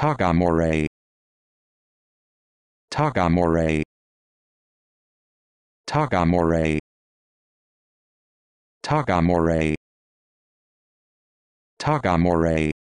Tagamore Tagamore Tagamore Tagamore Tagamore